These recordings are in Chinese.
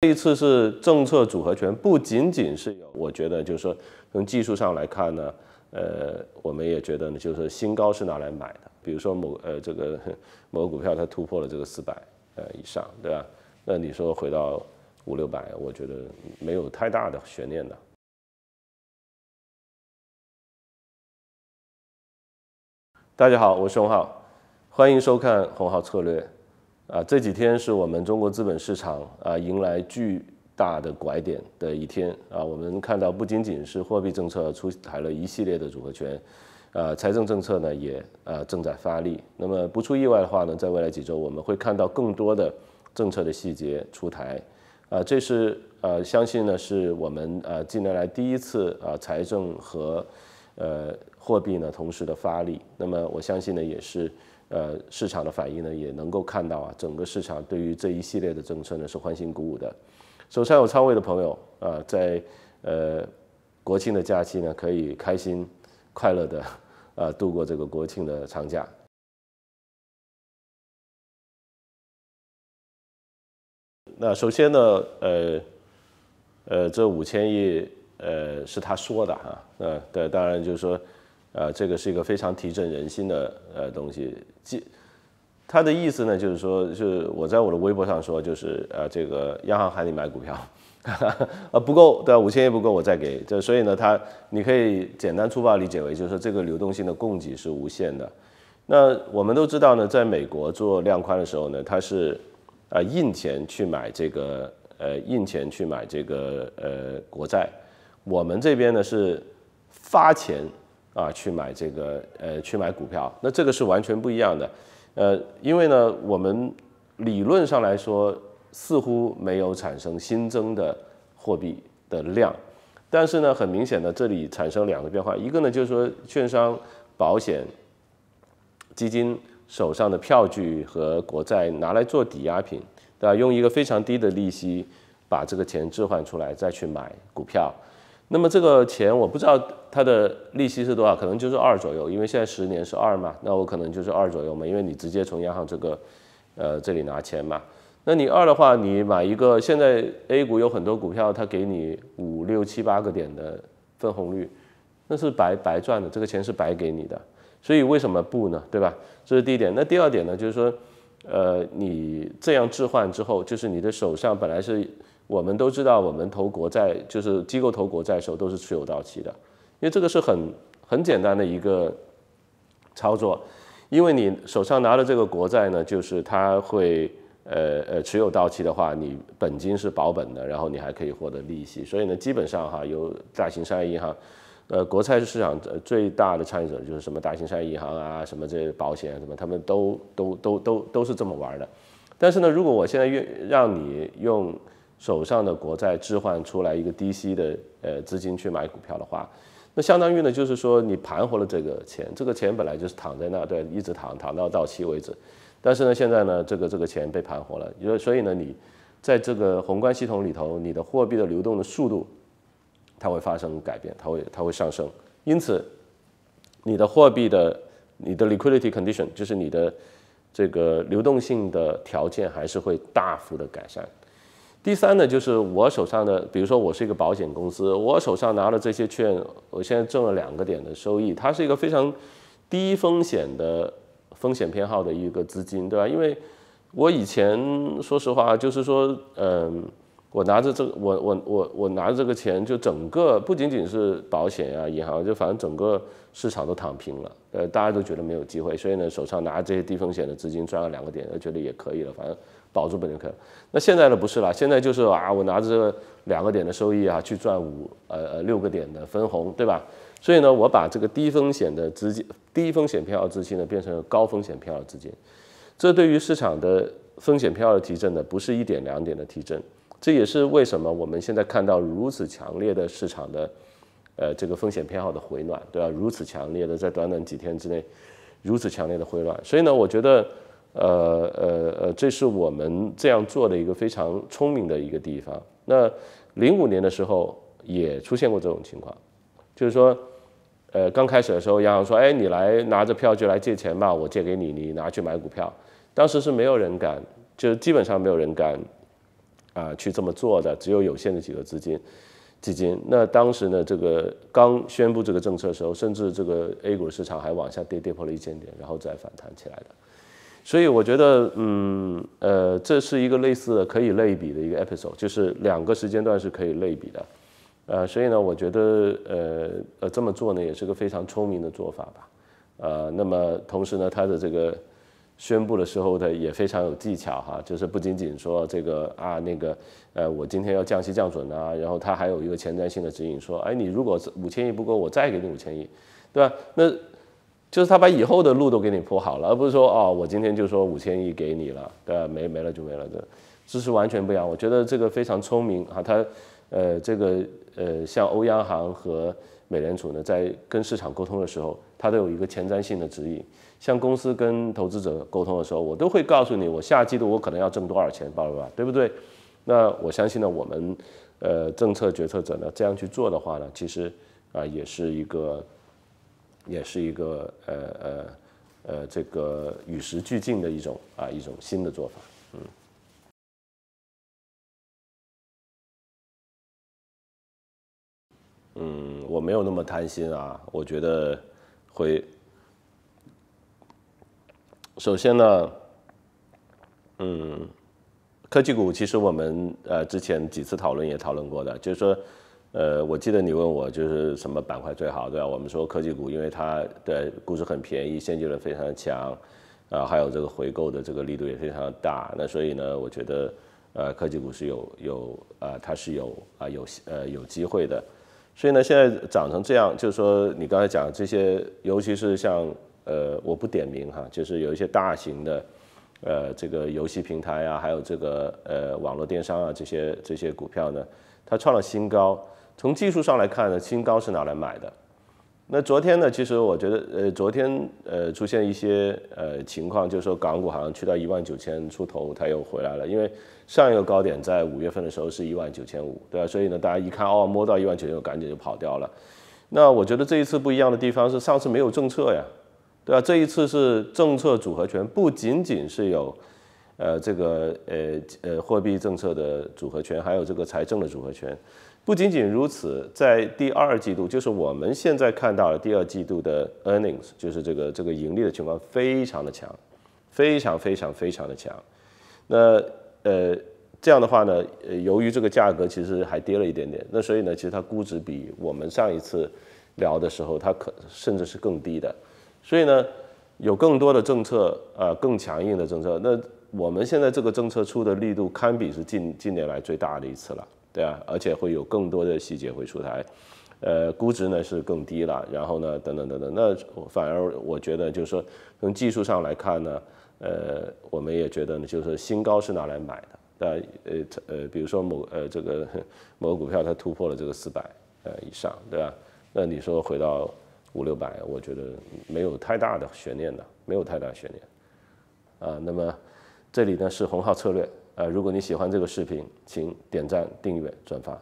这一次是政策组合拳，不仅仅是有，我觉得就是说，从技术上来看呢，呃，我们也觉得呢，就是新高是拿来买的。比如说某呃这个 某个股票它突破了这个四百呃以上，对吧？那你说回到五六百，我觉得没有太大的悬念的。大家好，我是洪浩，欢迎收看洪浩策略。啊，这几天是我们中国资本市场啊迎来巨大的拐点的一天啊，我们看到不仅仅是货币政策出台了一系列的组合拳，呃，财政政策呢也啊正在发力。那么不出意外的话呢，在未来几周我们会看到更多的政策的细节出台，啊，这是呃，相信呢是我们啊近年来第一次啊财政和呃货币呢同时的发力。那么我相信呢也是。呃，市场的反应呢，也能够看到啊，整个市场对于这一系列的政策呢是欢欣鼓舞的。手上有仓位的朋友，啊，在呃国庆的假期呢，可以开心快乐的啊度过这个国庆的长假。那首先呢，呃呃，这五千亿呃是他说的啊，呃，对，当然就是说。呃，这个是一个非常提振人心的呃东西。其他的意思呢，就是说，就是我在我的微博上说，就是呃，这个央行喊你买股票，呃，不够对吧？五千亿不够，我再给。这所以呢，它你可以简单粗暴理解为，就是说这个流动性的供给是无限的。那我们都知道呢，在美国做量宽的时候呢，它是啊印钱去买这个呃印钱去买这个呃国债。我们这边呢是发钱。啊，去买这个，呃，去买股票，那这个是完全不一样的，呃，因为呢，我们理论上来说似乎没有产生新增的货币的量，但是呢，很明显的这里产生两个变化，一个呢就是说，券商、保险、基金手上的票据和国债拿来做抵押品，对吧？用一个非常低的利息，把这个钱置换出来，再去买股票。那么这个钱我不知道它的利息是多少，可能就是二左右，因为现在十年是二嘛，那我可能就是二左右嘛，因为你直接从央行这个，呃，这里拿钱嘛。那你二的话，你买一个现在 A 股有很多股票，它给你五六七八个点的分红率，那是白白赚的，这个钱是白给你的，所以为什么不呢？对吧？这是第一点。那第二点呢，就是说，呃，你这样置换之后，就是你的手上本来是。我们都知道，我们投国债就是机构投国债的时候都是持有到期的，因为这个是很很简单的一个操作，因为你手上拿的这个国债呢，就是它会呃呃持有到期的话，你本金是保本的，然后你还可以获得利息。所以呢，基本上哈，有大型商业银行，呃，国债是市场最大的参与者，就是什么大型商业银行啊，什么这保险什么，他们都都都都都是这么玩的。但是呢，如果我现在愿让你用。手上的国债置换出来一个低息的呃资金去买股票的话，那相当于呢就是说你盘活了这个钱，这个钱本来就是躺在那对，一直躺躺到到期为止，但是呢现在呢这个这个钱被盘活了，所所以呢你在这个宏观系统里头，你的货币的流动的速度它会发生改变，它会它会上升，因此你的货币的你的 liquidity condition 就是你的这个流动性的条件还是会大幅的改善。第三呢，就是我手上的，比如说我是一个保险公司，我手上拿了这些券，我现在挣了两个点的收益，它是一个非常低风险的、风险偏好的一个资金，对吧？因为我以前说实话，就是说，嗯，我拿着这，个，我我我我拿着这个钱，就整个不仅仅是保险啊、银行，就反正整个。市场都躺平了，呃，大家都觉得没有机会，所以呢，手上拿这些低风险的资金赚了两个点，觉得也可以了，反正保住本就可以了。那现在呢不是了，现在就是啊，我拿着两个点的收益啊，去赚五呃呃六个点的分红，对吧？所以呢，我把这个低风险的资金、低风险偏好资金呢，变成了高风险偏好资金，这对于市场的风险偏好提振呢，不是一点两点的提振，这也是为什么我们现在看到如此强烈的市场的。呃，这个风险偏好的回暖，对吧？如此强烈的，在短短几天之内，如此强烈的回暖，所以呢，我觉得，呃呃呃，这是我们这样做的一个非常聪明的一个地方。那零五年的时候也出现过这种情况，就是说，呃，刚开始的时候，央行说，哎，你来拿着票据来借钱吧，我借给你，你拿去买股票。当时是没有人敢，就基本上没有人敢啊去这么做的，只有有限的几个资金。基金，那当时呢，这个刚宣布这个政策的时候，甚至这个 A 股市场还往下跌，跌破了一千点，然后再反弹起来的。所以我觉得，嗯，呃，这是一个类似的可以类比的一个 episode，就是两个时间段是可以类比的。呃，所以呢，我觉得，呃，呃，这么做呢，也是个非常聪明的做法吧。呃，那么同时呢，它的这个。宣布的时候呢也非常有技巧哈，就是不仅仅说这个啊那个，呃，我今天要降息降准啊，然后他还有一个前瞻性的指引说，哎，你如果五千亿不够，我再给你五千亿，对吧？那就是他把以后的路都给你铺好了，而不是说哦我今天就说五千亿给你了，对吧？没没了就没了的，这是完全不一样。我觉得这个非常聪明啊，他。呃，这个呃，像欧央行和美联储呢，在跟市场沟通的时候，它都有一个前瞻性的指引。像公司跟投资者沟通的时候，我都会告诉你，我下季度我可能要挣多少钱，报了吧，对不对？那我相信呢，我们呃，政策决策者呢这样去做的话呢，其实啊，也是一个，也是一个呃呃呃，这个与时俱进的一种啊一种新的做法，嗯。嗯，我没有那么贪心啊。我觉得会首先呢，嗯，科技股其实我们呃之前几次讨论也讨论过的，就是说呃，我记得你问我就是什么板块最好对吧？我们说科技股，因为它的估值很便宜，现金流非常强啊，还有这个回购的这个力度也非常大。那所以呢，我觉得呃科技股是有有啊，它是有啊有呃有机会的。所以呢，现在长成这样，就是说你刚才讲这些，尤其是像呃，我不点名哈，就是有一些大型的，呃，这个游戏平台啊，还有这个呃网络电商啊，这些这些股票呢，它创了新高。从技术上来看呢，新高是哪来买的？那昨天呢？其实我觉得，呃，昨天呃出现一些呃情况，就是说港股好像去到一万九千出头，它又回来了。因为上一个高点在五月份的时候是一万九千五，对吧？所以呢，大家一看哦，摸到一万九千又赶紧就跑掉了。那我觉得这一次不一样的地方是，上次没有政策呀，对吧？这一次是政策组合拳，不仅仅是有呃这个呃呃货币政策的组合拳，还有这个财政的组合拳。不仅仅如此，在第二季度，就是我们现在看到的第二季度的 earnings，就是这个这个盈利的情况非常的强，非常非常非常的强。那呃这样的话呢，由于这个价格其实还跌了一点点，那所以呢，其实它估值比我们上一次聊的时候，它可甚至是更低的。所以呢，有更多的政策啊，更强硬的政策。那我们现在这个政策出的力度，堪比是近近年来最大的一次了。对啊，而且会有更多的细节会出台，呃，估值呢是更低了，然后呢，等等等等，那反而我觉得就是说，从技术上来看呢，呃，我们也觉得呢，就是说新高是拿来买的，对吧？呃呃，比如说某呃这个 某个股票它突破了这个四百呃以上，对吧？那你说回到五六百，我觉得没有太大的悬念的，没有太大悬念，啊，那么这里呢是红号策略。呃，如果你喜欢这个视频，请点赞、订阅、转发。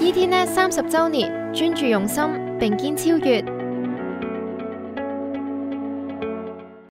E T 呢三十周年，专注用心，并肩超越。